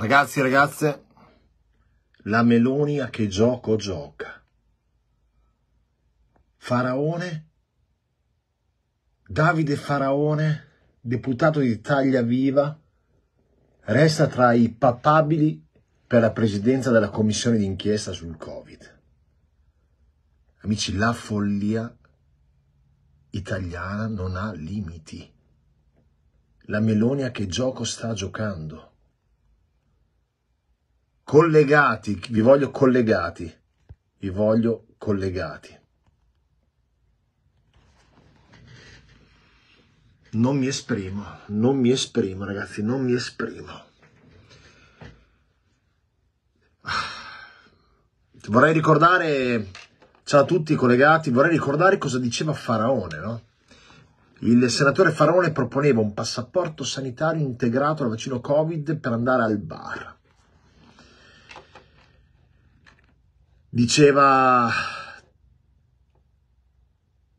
Ragazzi e ragazze, la Meloni a che gioco gioca? Faraone? Davide Faraone, deputato di Taglia Viva, resta tra i papabili per la presidenza della commissione d'inchiesta sul Covid. Amici, la follia italiana non ha limiti. La Melonia che gioco sta giocando? collegati, vi voglio collegati, vi voglio collegati. Non mi esprimo, non mi esprimo ragazzi, non mi esprimo. Vorrei ricordare, ciao a tutti collegati, vorrei ricordare cosa diceva Faraone, no? Il senatore Faraone proponeva un passaporto sanitario integrato al vaccino Covid per andare al bar. diceva,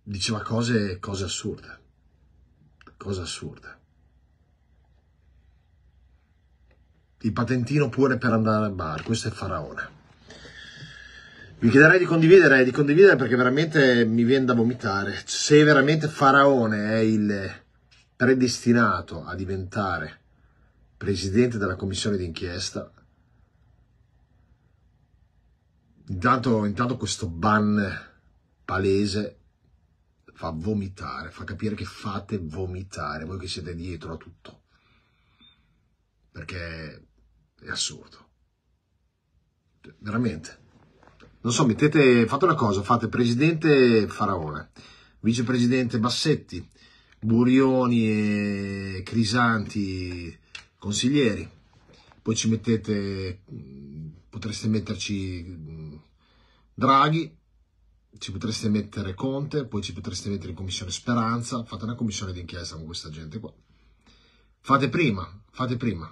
diceva cose, cose assurde, cose assurde. Il patentino pure per andare al bar, questo è Faraone. Vi chiederei di condividere, di condividere perché veramente mi viene da vomitare. Se veramente Faraone è il predestinato a diventare presidente della commissione d'inchiesta, Intanto, intanto questo ban palese fa vomitare, fa capire che fate vomitare, voi che siete dietro a tutto, perché è assurdo, cioè, veramente. Non so, mettete, fate una cosa, fate presidente Faraone, vicepresidente Bassetti, Burioni e Crisanti consiglieri, poi ci mettete, potreste metterci Draghi, ci potreste mettere Conte, poi ci potreste mettere in commissione Speranza, fate una commissione d'inchiesta con questa gente qua. Fate prima, fate prima.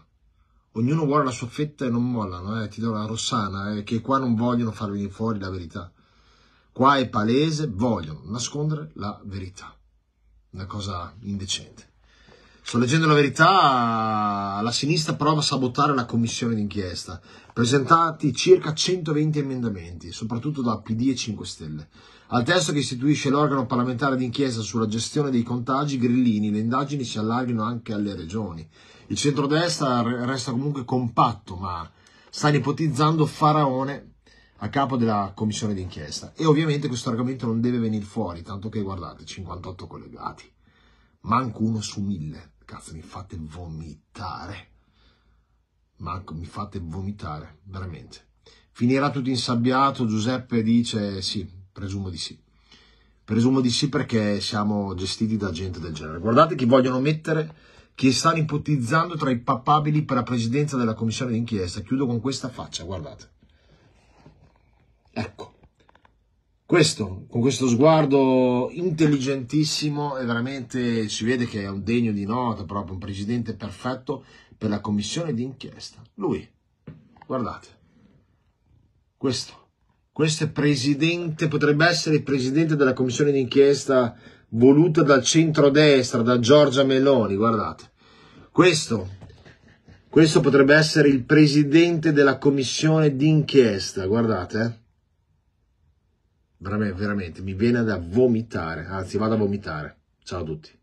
Ognuno vuole la sua fetta e non mollano, eh? ti do la Rossana, eh? che qua non vogliono far venire fuori la verità. Qua è palese, vogliono nascondere la verità. Una cosa indecente. Sto leggendo la verità, la sinistra prova a sabotare la commissione d'inchiesta. Presentati circa 120 emendamenti, soprattutto da PD e 5 Stelle. Al testo che istituisce l'organo parlamentare d'inchiesta sulla gestione dei contagi, grillini, le indagini si allarghino anche alle regioni. Il centrodestra resta comunque compatto, ma sta ipotizzando Faraone a capo della commissione d'inchiesta. E ovviamente questo argomento non deve venire fuori, tanto che guardate, 58 collegati, manco uno su mille cazzo, mi fate vomitare. Manco, mi fate vomitare, veramente. Finirà tutto insabbiato, Giuseppe dice sì, presumo di sì. Presumo di sì perché siamo gestiti da gente del genere. Guardate chi vogliono mettere, chi stanno ipotizzando tra i papabili per la presidenza della commissione d'inchiesta. Chiudo con questa faccia, guardate. Questo, con questo sguardo intelligentissimo, è veramente, si vede che è un degno di nota, proprio un presidente perfetto per la commissione d'inchiesta. Lui, guardate, questo, questo è presidente, potrebbe essere il presidente della commissione d'inchiesta voluta dal centrodestra, da Giorgia Meloni, guardate. Questo, questo potrebbe essere il presidente della commissione d'inchiesta, guardate. Eh veramente, veramente mi viene da vomitare, anzi vado a vomitare. Ciao a tutti.